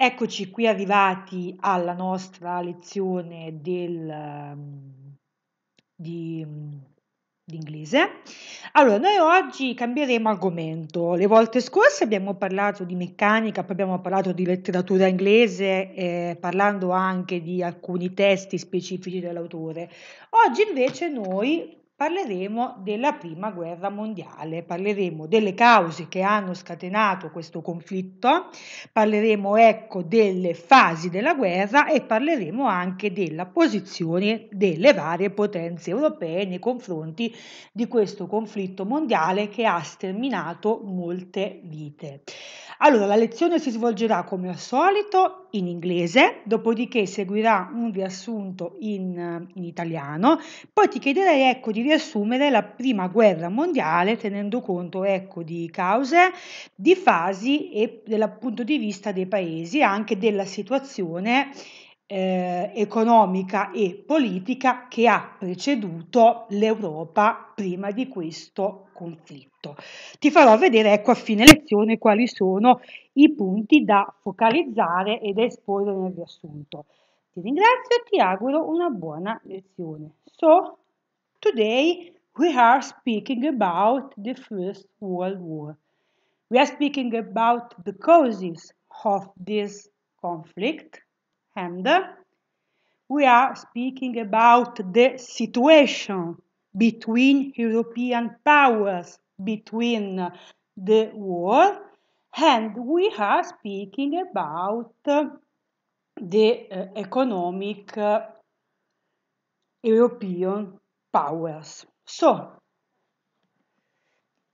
Eccoci qui arrivati alla nostra lezione del, ehm, di, di, inglese. Allora, noi oggi cambieremo argomento. Le volte scorse abbiamo parlato di meccanica, poi abbiamo parlato di letteratura inglese, eh, parlando anche di alcuni testi specifici dell'autore. Oggi invece noi parleremo della Prima Guerra Mondiale, parleremo delle cause che hanno scatenato questo conflitto, parleremo ecco delle fasi della guerra e parleremo anche della posizione delle varie potenze europee nei confronti di questo conflitto mondiale che ha sterminato molte vite. Allora, la lezione si svolgerà come al solito in inglese, dopodiché seguirà un riassunto in, in, italiano, poi ti chiederei ecco, di riassumere la prima guerra mondiale tenendo conto ecco, di cause, di fasi e dal punto di vista dei paesi, anche della situazione eh, economica e politica che ha preceduto l'Europa prima di questo conflitto. Ti farò vedere ecco a fine lezione quali sono i punti da focalizzare e da esporre nel riassunto. Ti ringrazio e ti auguro una buona lezione. So, today we are speaking about the First World War. We are speaking about the causes of this conflict. and we are speaking about the situation between European powers, between the world, and we are speaking about the uh, economic uh, European powers. So,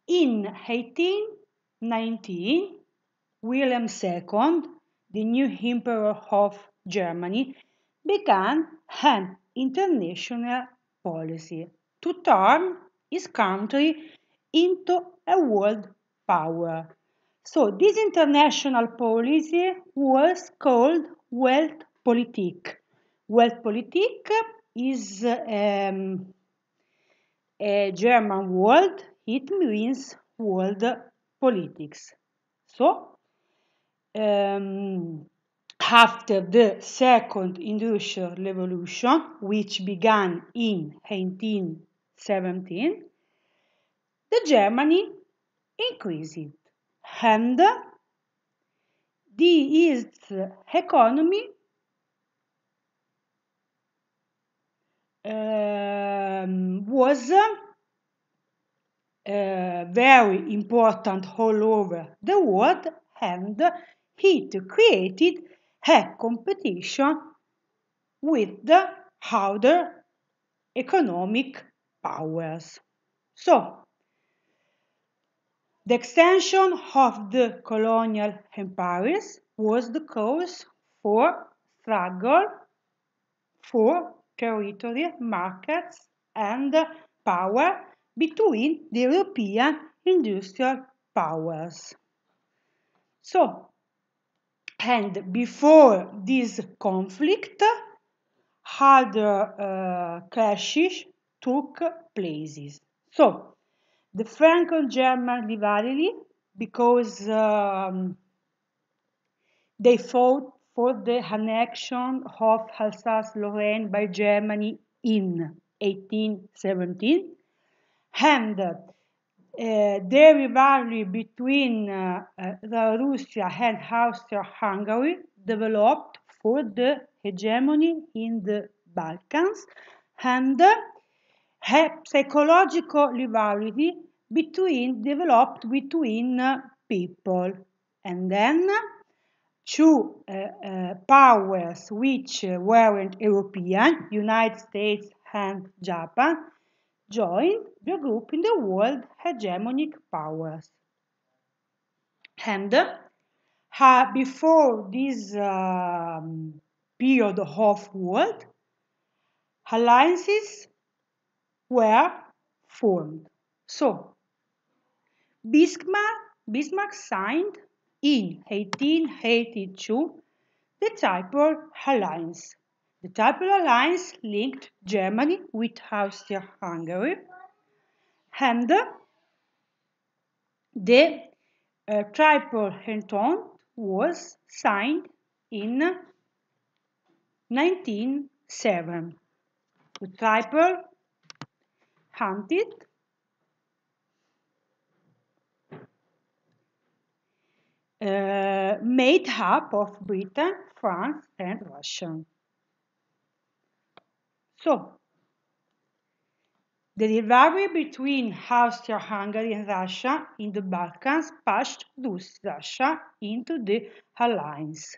in 1819, William II, the new emperor of Germany began an international policy to turn its country into a world power. So this international policy was called Weltpolitik. Weltpolitik is um, a German word. It means world politics. So um, after the Second Industrial Revolution, which began in 1817, the Germany increased and the its economy um, was uh, very important all over the world and it created a eh, competition with the other economic powers. So, the extension of the colonial empires was the cause for struggle for territory, markets and power between the European industrial powers. So, and before this conflict, other uh, clashes took places. So, the Franco-German rivalry, because um, they fought for the annexion of Alsace-Lorraine by Germany in 1817, and Eh, eh, eh, the rivalry between Russia and Austria-Hungary developed for the hegemony in the Balkans and a psychological rivalry between developed between people and then two uh, uh, powers which weren't European, United States and Japan, joined the group in the world hegemonic powers. And uh, before this um, period of world, alliances were formed. So, Bismarck, Bismarck signed in 1882 the Triple Alliance the Triple lines linked Germany with Austria-Hungary and the uh, Triple Entente was signed in 1907. The Triple Entente uh, made up of Britain, France and Russia. So, the rivalry between Austria-Hungary and Russia in the Balkans pushed thus Russia into the alliance.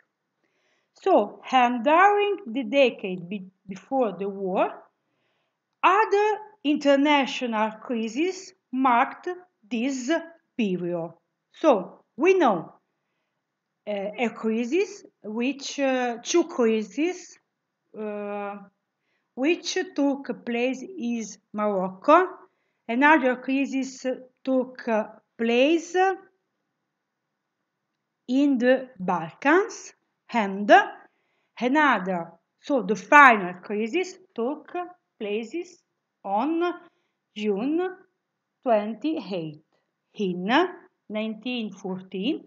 So, and during the decade be before the war, other international crises marked this period. So, we know uh, a crisis, which uh, two crises uh, which took place in Morocco. Another crisis took place in the Balkans and another, so the final crisis took place on June 28 in 1914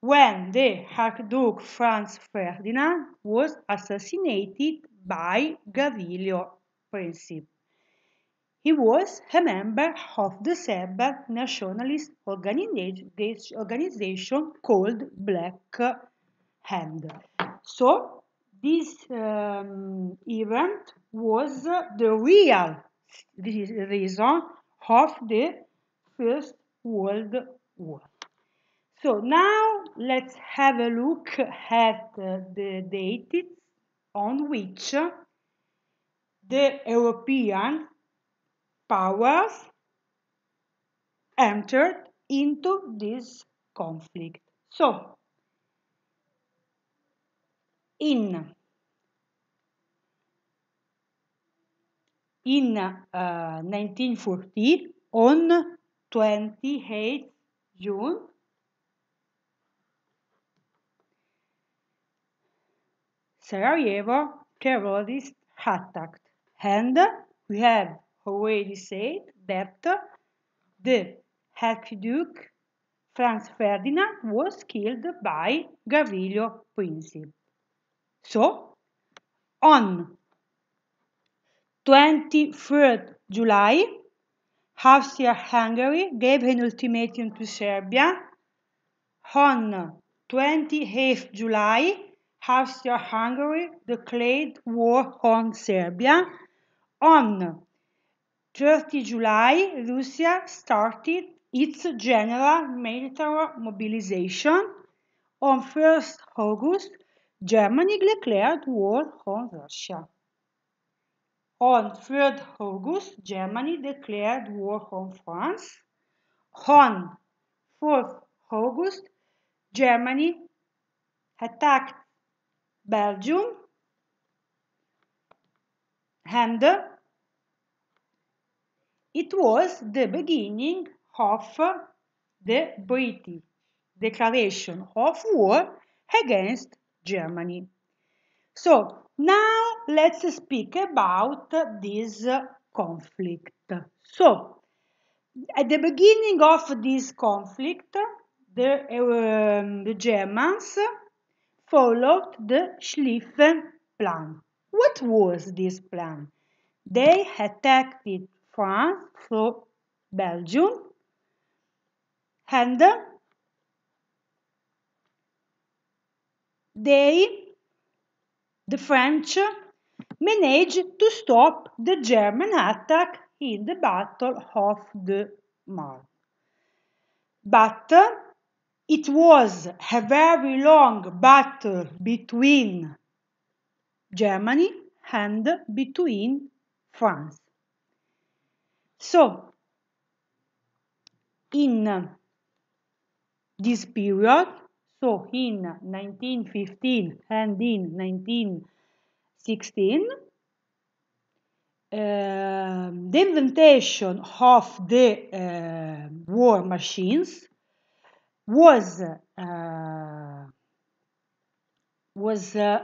when the Archduke Franz Ferdinand was assassinated by Gavilio Princip. He was a member of the Serb nationalist organization called Black Hand. So this um, event was the real reason of the First World War. So now let's have a look at uh, the dates on which the European powers entered into this conflict. So, in in uh, 1940 on 28 June Sarajevo terrorist attack. And we have already said that the Archduke Franz Ferdinand was killed by Gavrilo Princip. So, on 23rd July, Austria-Hungary gave an ultimatum to Serbia. On 28th July, Austria-Hungary declared war on Serbia. On 30 July, Russia started its general military mobilization. On 1st August, Germany declared war on Russia. On 3rd August, Germany declared war on France. On 4th August, Germany attacked Belgium and it was the beginning of the British declaration of war against Germany. So now let's speak about this conflict. So at the beginning of this conflict, the, um, the Germans followed the Schlieffen plan. What was this plan? They attacked France through Belgium and they, the French, managed to stop the German attack in the Battle of the Marne. But it was a very long battle between Germany and between France. So, in this period, so in 1915 and in 1916, uh, the invention of the uh, war machines was uh, was uh,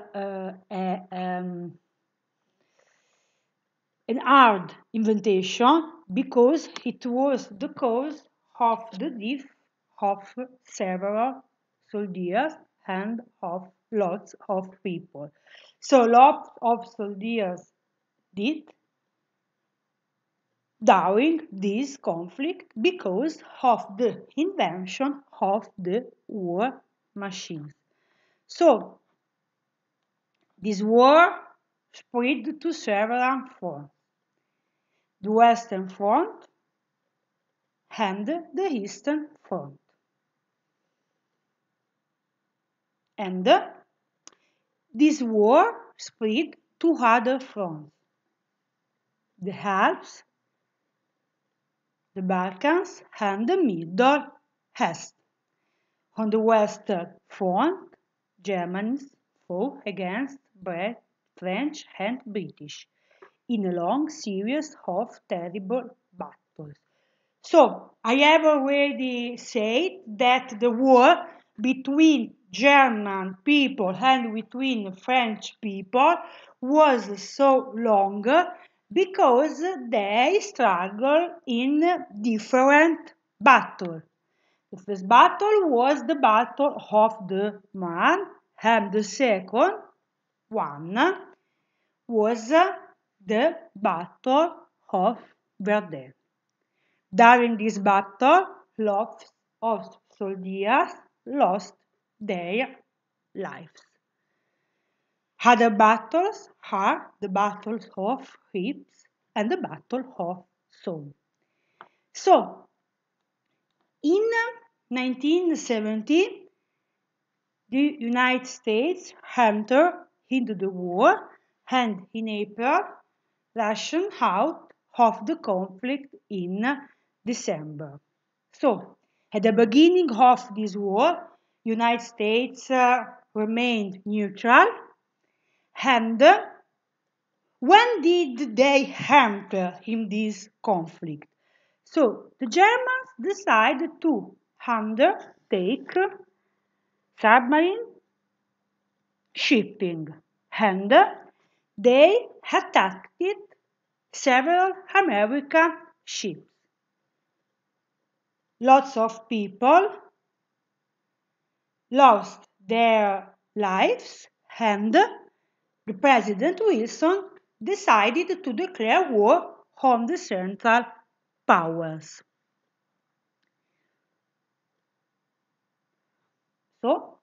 uh, um, an hard invention because it was the cause of the death of several soldiers and of lots of people. So lots of soldiers did during this conflict because of the invention of the war machines. So, this war spread to several fronts. The Western Front and the Eastern Front. And this war spread to other fronts. The Alps the Balkans and the Middle East. On the Western front, Germans fought against French and British in a long series of terrible battles. So, I have already said that the war between German people and between French people was so long because they struggle in different battle. The first battle was the battle of the man, and the second one was the battle of Verdun. During this battle, lots of soldiers lost their lives. Other battles are the battles of Ypres and the battle of Somme. So, in 1970, the United States entered into the war and in April, Russian out of the conflict in December. So, at the beginning of this war, United States uh, remained neutral and when did they hand him this conflict? So the Germans decided to undertake submarine shipping and they attacked several American ships. Lots of people lost their lives and the President Wilson decided to declare war on the Central Powers. So,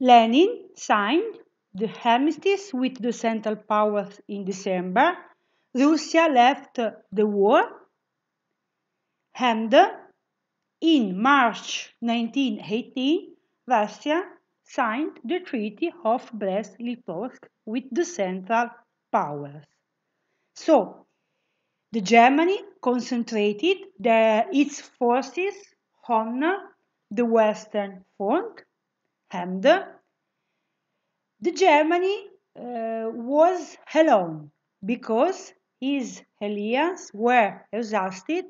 Lenin signed the armistice with the Central Powers in December. Russia left the war and in March 1918 Russia signed the Treaty of Brest-Litovsk with the Central Powers. So, the Germany concentrated the, its forces on the Western Front and the Germany uh, was alone because his allies were exhausted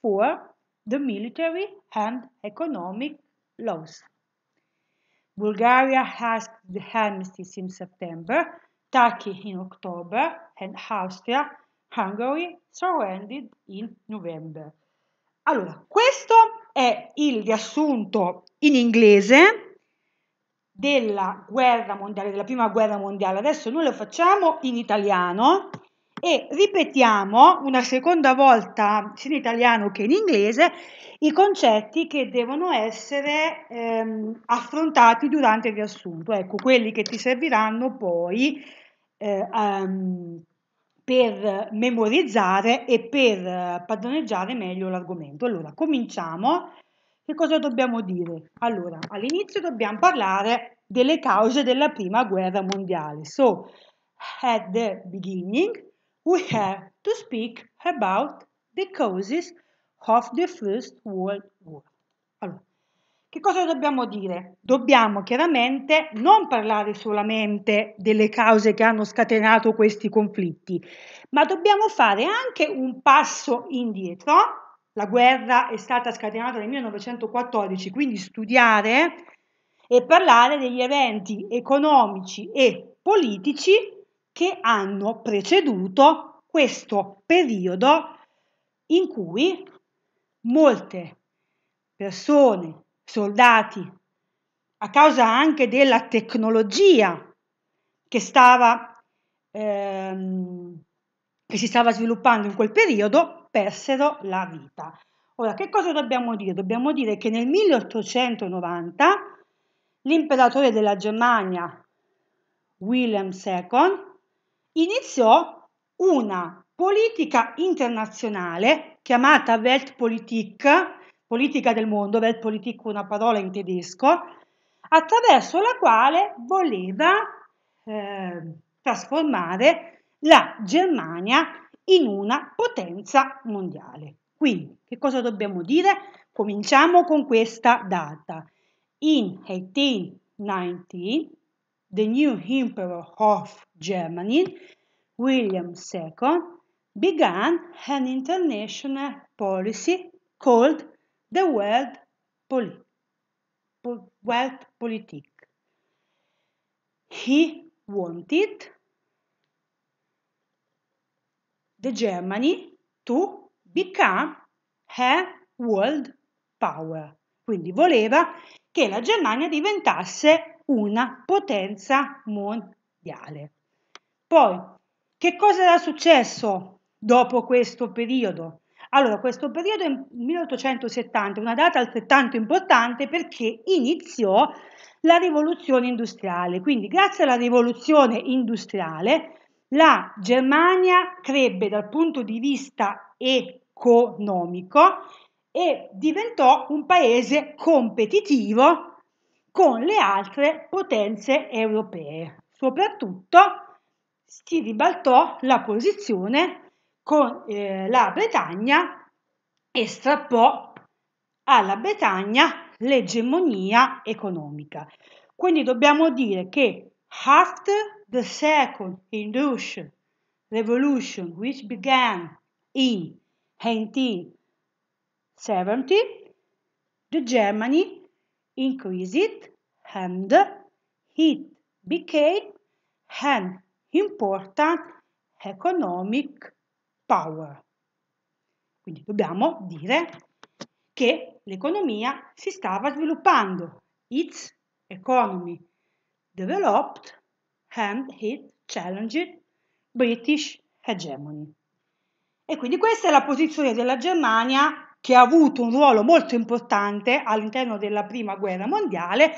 for the military and economic loss. Bulgaria has the armistice in September, Turkey in October, and Austria, Hungary surrendered in November. Allora, questo è il riassunto in inglese della guerra mondiale, della prima guerra mondiale. Adesso noi lo facciamo in italiano e ripetiamo una seconda volta sia in italiano che in inglese i concetti che devono essere ehm, affrontati durante il riassunto, ecco quelli che ti serviranno poi eh, um, per memorizzare e per padroneggiare meglio l'argomento. Allora, cominciamo. Che cosa dobbiamo dire? Allora, all'inizio dobbiamo parlare delle cause della prima guerra mondiale. So, at the beginning, we have to speak about the causes of the First World War. Allora, che cosa dobbiamo dire? Dobbiamo chiaramente non parlare solamente delle cause che hanno scatenato questi conflitti, ma dobbiamo fare anche un passo indietro. La guerra è stata scatenata nel 1914, quindi studiare e parlare degli eventi economici e politici che hanno preceduto questo periodo in cui molte persone, soldati, a causa anche della tecnologia che, stava, ehm, che si stava sviluppando in quel periodo, persero la vita. Ora, che cosa dobbiamo dire? Dobbiamo dire che nel 1890 l'imperatore della Germania, William II, iniziò una politica internazionale chiamata Weltpolitik, politica del mondo, Weltpolitik una parola in tedesco, attraverso la quale voleva eh, trasformare la Germania in una potenza mondiale. Quindi, che cosa dobbiamo dire? Cominciamo con questa data. In 1819 the new Emperor of Germany, William II, began an international policy called the World, Poli Pol World Politik. He wanted the Germany to become a world power. Quindi voleva che la Germania diventasse una potenza mondiale. Poi, che cosa era successo dopo questo periodo? Allora, questo periodo è 1870, una data altrettanto importante perché iniziò la rivoluzione industriale. Quindi, grazie alla rivoluzione industriale, la Germania crebbe dal punto di vista economico e diventò un paese competitivo con le altre potenze europee. Soprattutto si ribaltò la posizione con eh, la Bretagna e strappò alla Bretagna l'egemonia economica. Quindi dobbiamo dire che after the second Industrial Revolution, which began in 1870, the Germany increased and it became an important economic power. Quindi dobbiamo dire che l'economia si stava sviluppando. Its economy developed and it challenged British hegemony. E quindi questa è la posizione della Germania che ha avuto un ruolo molto importante all'interno della Prima Guerra Mondiale,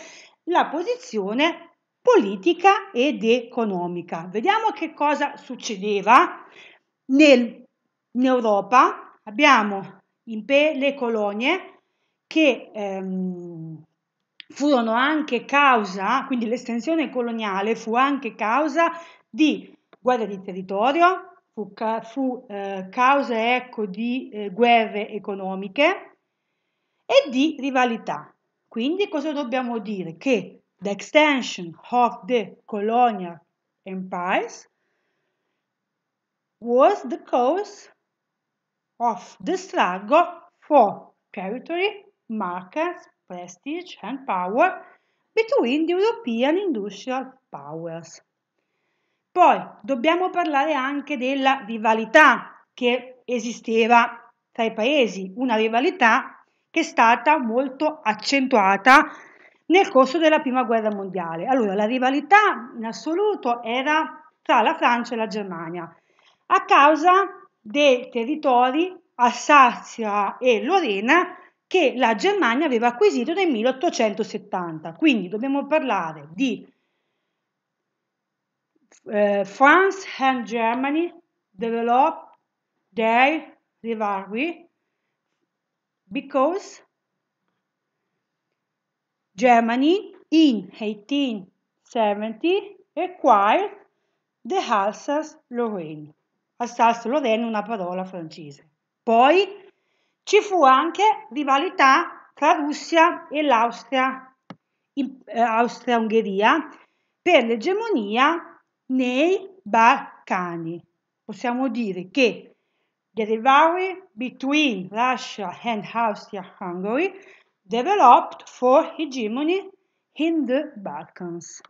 la posizione politica ed economica. Vediamo che cosa succedeva nel, in Europa. Abbiamo pe- le colonie che ehm, furono anche causa, quindi l'estensione coloniale fu anche causa di guerra di territorio, fu, fu eh, causa ecco, di eh, guerre economiche e di rivalità. Quindi cosa dobbiamo dire? Che the extension of the colonial empires was the cause of the struggle for territory, markets, prestige and power between the European industrial powers. Poi dobbiamo parlare anche della rivalità che esisteva tra i paesi, una rivalità che è stata molto accentuata nel corso della prima guerra mondiale. Allora, la rivalità in assoluto era tra la Francia e la Germania a causa dei territori Alsazia e Lorena che la Germania aveva acquisito nel 1870. Quindi dobbiamo parlare di uh, France and Germany developed their rivalry because Germany in 1870 acquired the Alsace-Lorraine. Alsace-Lorraine è una parola francese. Poi ci fu anche rivalità tra Russia e l'Austria, eh, Austria-Ungheria, per l'egemonia nei Balcani. Possiamo dire che the rivalry between Russia and Austria-Hungary developed for hegemony in the Balkans.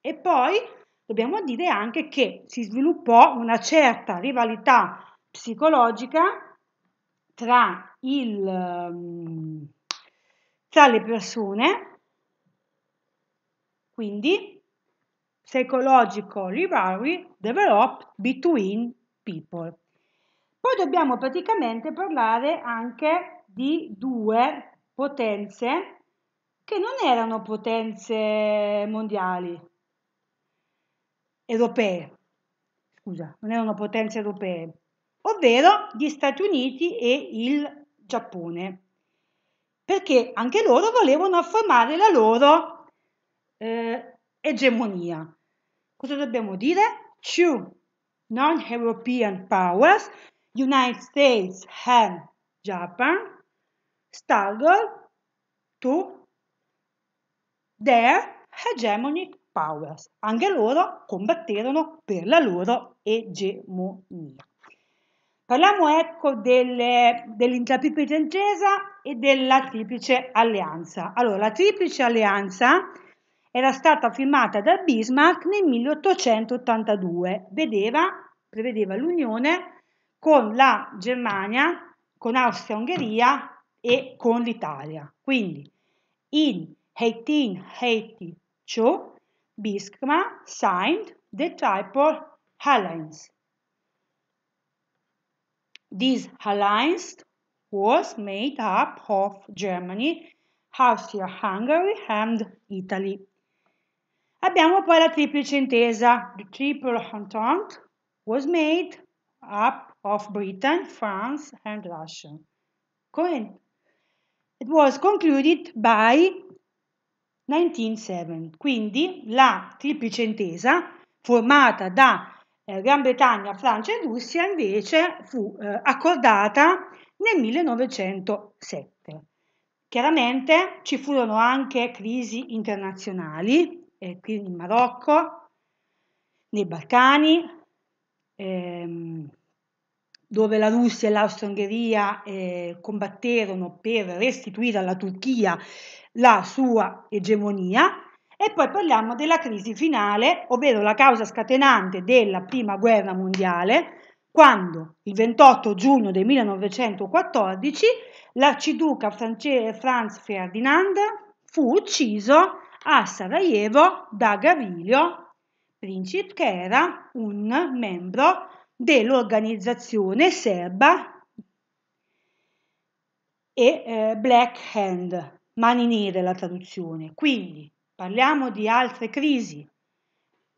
E poi dobbiamo dire anche che si sviluppò una certa rivalità psicologica tra, il, ehm, tra le persone, quindi psychological rivalry developed between people. Poi dobbiamo praticamente parlare anche di due potenze che non erano potenze mondiali, europee, scusa, non erano potenze europee, ovvero gli Stati Uniti e il Giappone, perché anche loro volevano affermare la loro eh, egemonia cosa dobbiamo dire? Two non-European powers, United States and Japan, struggle to their hegemonic powers. Anche loro combatterono per la loro egemonia. Parliamo ecco dell'intrapipe francese e della triplice alleanza. Allora, la triplice alleanza era stata firmata da Bismarck nel 1882, vedeva, prevedeva l'unione con la Germania, con Austria-Ungheria e con l'Italia. Quindi in 1882 Bismarck signed the Triple Alliance. This alliance was made up of Germany, Austria-Hungary and Italy. Abbiamo poi la triplice intesa. The triple entente was made up of Britain, France and Russia. It was concluded by 1907. Quindi la triplice intesa formata da eh, Gran Bretagna, Francia e Russia invece fu eh, accordata nel 1907. Chiaramente ci furono anche crisi internazionali eh, quindi in Marocco, nei Balcani, ehm, dove la Russia e l'Austria-Ungheria eh, combatterono per restituire alla Turchia la sua egemonia. E poi parliamo della crisi finale, ovvero la causa scatenante della Prima Guerra Mondiale, quando il 28 giugno del 1914 l'arciduca Franz Ferdinand fu ucciso a Sarajevo da Gaviglio, principe che era un membro dell'organizzazione serba e eh, Black Hand, mani nere la traduzione. Quindi parliamo di altre crisi.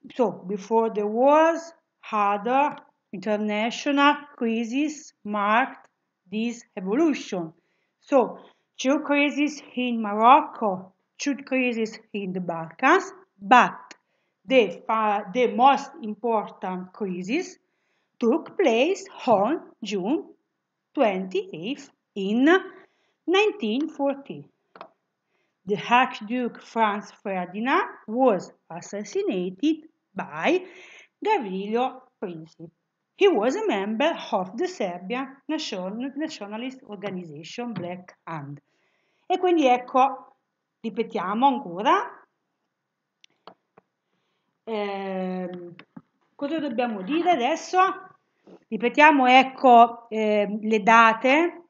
So, before the wars, harder international crisis marked this evolution. So, two crises in Morocco should crisis in the Balkans, but the, uh, the most important crisis took place on June 28th in 1940. The Archduke Franz Ferdinand was assassinated by Gavrilo Princip. He was a member of the Serbian National, Nationalist Organization Black Hand. E quindi ecco Ripetiamo ancora. Eh, cosa dobbiamo dire adesso? Ripetiamo ecco eh, le date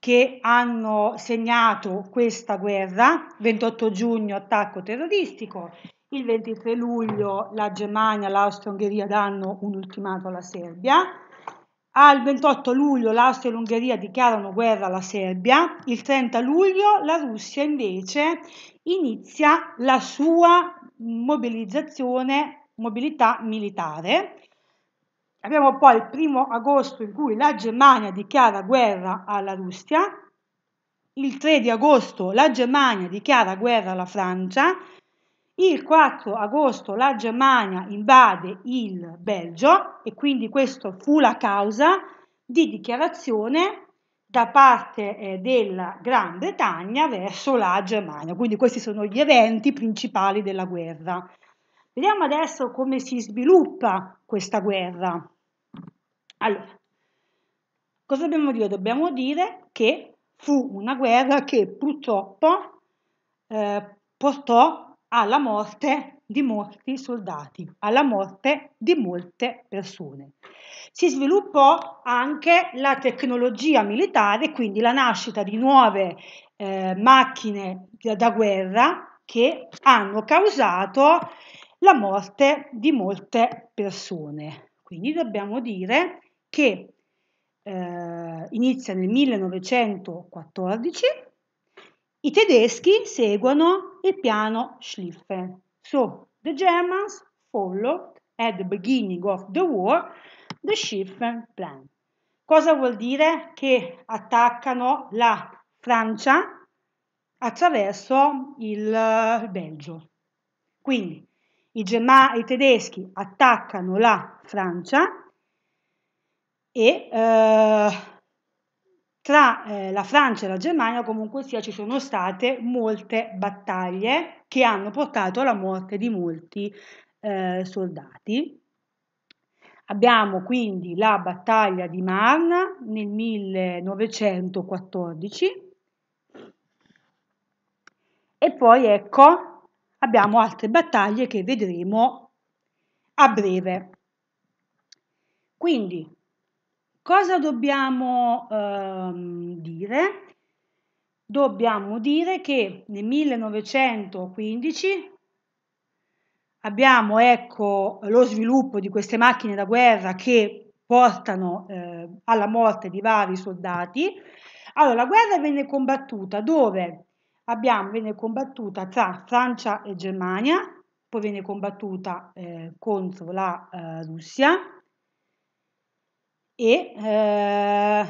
che hanno segnato questa guerra, 28 giugno attacco terroristico, il 23 luglio la Germania l'Austria-Ungheria danno un ultimato alla Serbia, al ah, 28 luglio l'Austria e l'Ungheria dichiarano guerra alla Serbia, il 30 luglio la Russia invece inizia la sua mobilizzazione, mobilità militare. Abbiamo poi il primo agosto in cui la Germania dichiara guerra alla Russia, il 3 di agosto la Germania dichiara guerra alla Francia, il 4 agosto la Germania invade il Belgio e quindi questa fu la causa di dichiarazione da parte eh, della Gran Bretagna verso la Germania. Quindi questi sono gli eventi principali della guerra. Vediamo adesso come si sviluppa questa guerra. Allora, cosa dobbiamo dire? Dobbiamo dire che fu una guerra che purtroppo eh, portò alla morte di molti soldati, alla morte di molte persone. Si sviluppò anche la tecnologia militare, quindi la nascita di nuove eh, macchine da, da guerra che hanno causato la morte di molte persone. Quindi dobbiamo dire che eh, inizia nel 1914, i tedeschi seguono il piano Schlieffen. So, the Germans followed at the beginning of the war the Schlieffen Plan. Cosa vuol dire? Che attaccano la Francia attraverso il Belgio. Quindi i, Gemma, i tedeschi attaccano la Francia e eh, tra eh, la Francia e la Germania comunque sia ci sono state molte battaglie che hanno portato alla morte di molti eh, soldati. Abbiamo quindi la battaglia di Marna nel 1914 e poi ecco abbiamo altre battaglie che vedremo a breve. Quindi Cosa dobbiamo ehm, dire? Dobbiamo dire che nel 1915 abbiamo ecco, lo sviluppo di queste macchine da guerra che portano eh, alla morte di vari soldati. Allora, la guerra venne combattuta dove? Abbiamo, venne combattuta tra Francia e Germania, poi venne combattuta eh, contro la eh, Russia, e eh,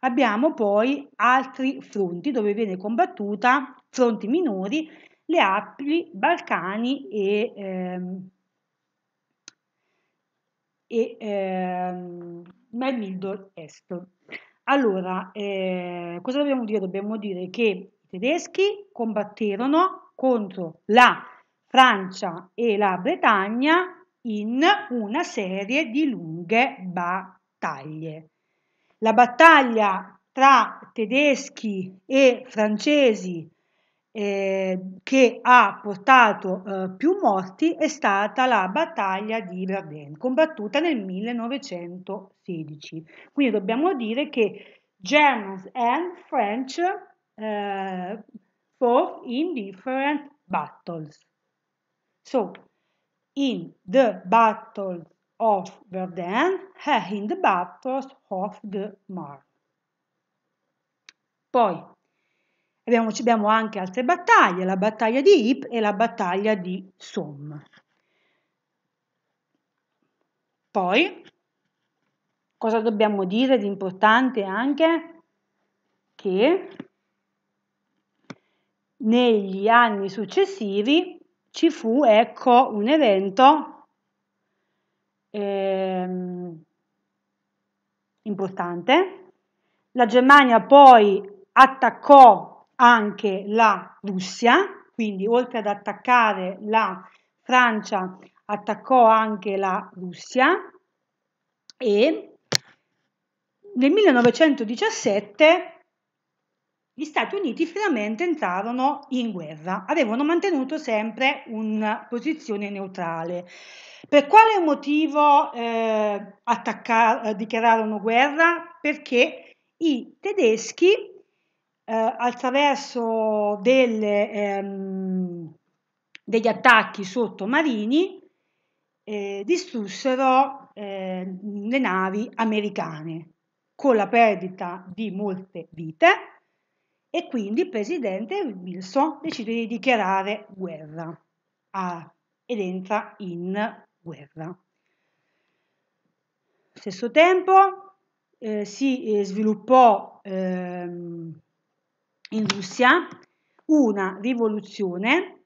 abbiamo poi altri fronti dove viene combattuta, fronti minori, le Alpi, Balcani e, ehm, e ehm, il Mildor Est. Allora, eh, cosa dobbiamo dire? Dobbiamo dire che i tedeschi combatterono contro la Francia e la Bretagna in una serie di lunghe battaglie battaglie. La battaglia tra tedeschi e francesi eh, che ha portato eh, più morti è stata la battaglia di Verdun, combattuta nel 1916. Quindi dobbiamo dire che Germans and French uh, fought in different battles. So, in the battle over them in the battles of the Marne. Poi abbiamo, abbiamo, anche altre battaglie, la battaglia di Ypres e la battaglia di Somme. Poi, cosa dobbiamo dire di importante anche? Che negli anni successivi ci fu ecco, un evento ehm, importante. La Germania poi attaccò anche la Russia, quindi oltre ad attaccare la Francia, attaccò anche la Russia e nel 1917 gli Stati Uniti finalmente entrarono in guerra, avevano mantenuto sempre una posizione neutrale. Per quale motivo eh, attacca- eh, dichiararono guerra? Perché i tedeschi, eh, attraverso delle, ehm, degli attacchi sottomarini, eh, distrussero eh, le navi americane con la perdita di molte vite e quindi il presidente Wilson decide di dichiarare guerra a, ed entra in guerra. Stesso tempo eh, si eh, sviluppò ehm, in Russia una rivoluzione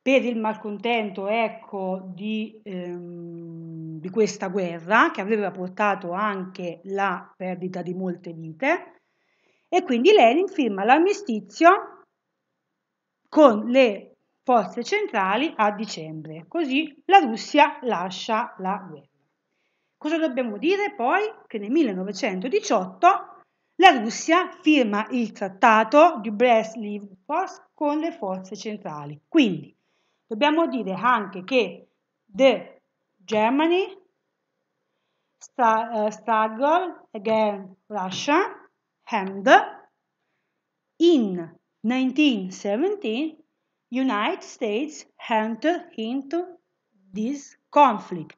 per il malcontento ecco, di, ehm, di questa guerra che aveva portato anche la perdita di molte vite e quindi Lenin firma l'armistizio con le poste centrali a dicembre, così la Russia lascia la guerra. Cosa dobbiamo dire poi? Che nel 1918 la Russia firma il trattato di Brest-Litovsk con le forze centrali. Quindi dobbiamo dire anche che the Germany struggle eh, against Russia and in 1917 United States entered into this conflict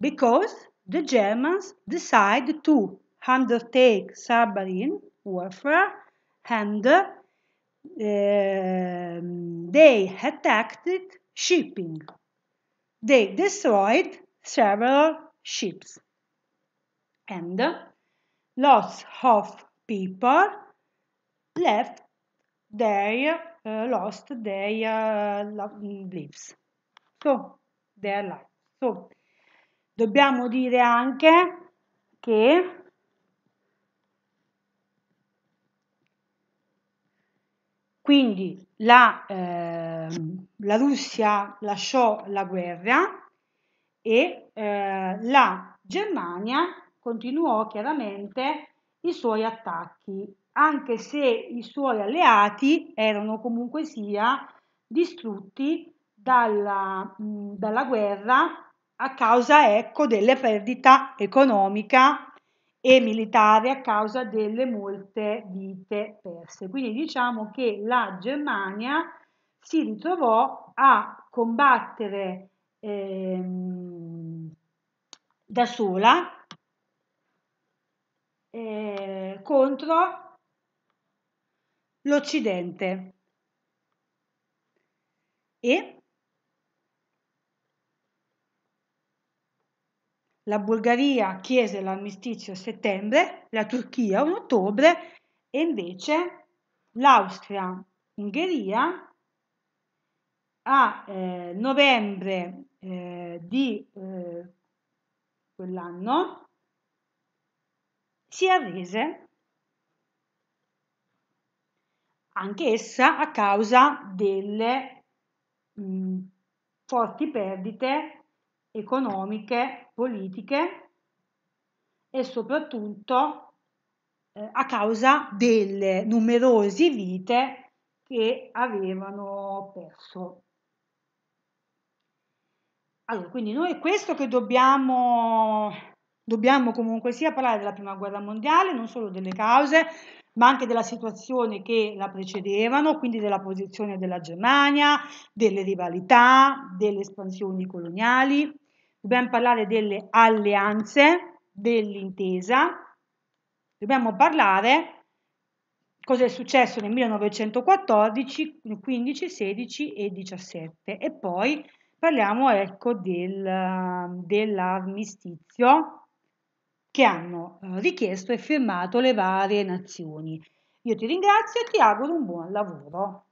because the Germans decided to undertake submarine warfare and uh, um, they attacked shipping. They destroyed several ships and lots of people left their uh, lost their eh, lives. Mm, so, their lives. So, dobbiamo dire anche che quindi la, eh, la, Russia lasciò la guerra e eh, la Germania continuò chiaramente i suoi attacchi anche se i suoi alleati erano comunque sia distrutti dalla, mm, dalla guerra a causa ecco, delle perdite economica e militare a causa delle molte vite perse. Quindi diciamo che la Germania si ritrovò a combattere ehm, da sola eh, contro l'Occidente e la Bulgaria chiese l'armistizio a settembre, la Turchia a ottobre e invece l'Austria-Ungheria a eh, novembre eh, di eh, quell'anno si arrese anche essa a causa delle mh, forti perdite economiche, politiche e soprattutto eh, a causa delle numerose vite che avevano perso. Allora, quindi noi questo che dobbiamo, dobbiamo comunque sia parlare della prima guerra mondiale, non solo delle cause, ma anche della situazione che la precedevano, quindi della posizione della Germania, delle rivalità, delle espansioni coloniali. Dobbiamo parlare delle alleanze, dell'intesa. Dobbiamo parlare cosa è successo nel 1914, 15, 16 e 17 e poi parliamo ecco del, dell'armistizio che hanno eh, richiesto e firmato le varie nazioni. Io ti ringrazio e ti auguro un buon lavoro.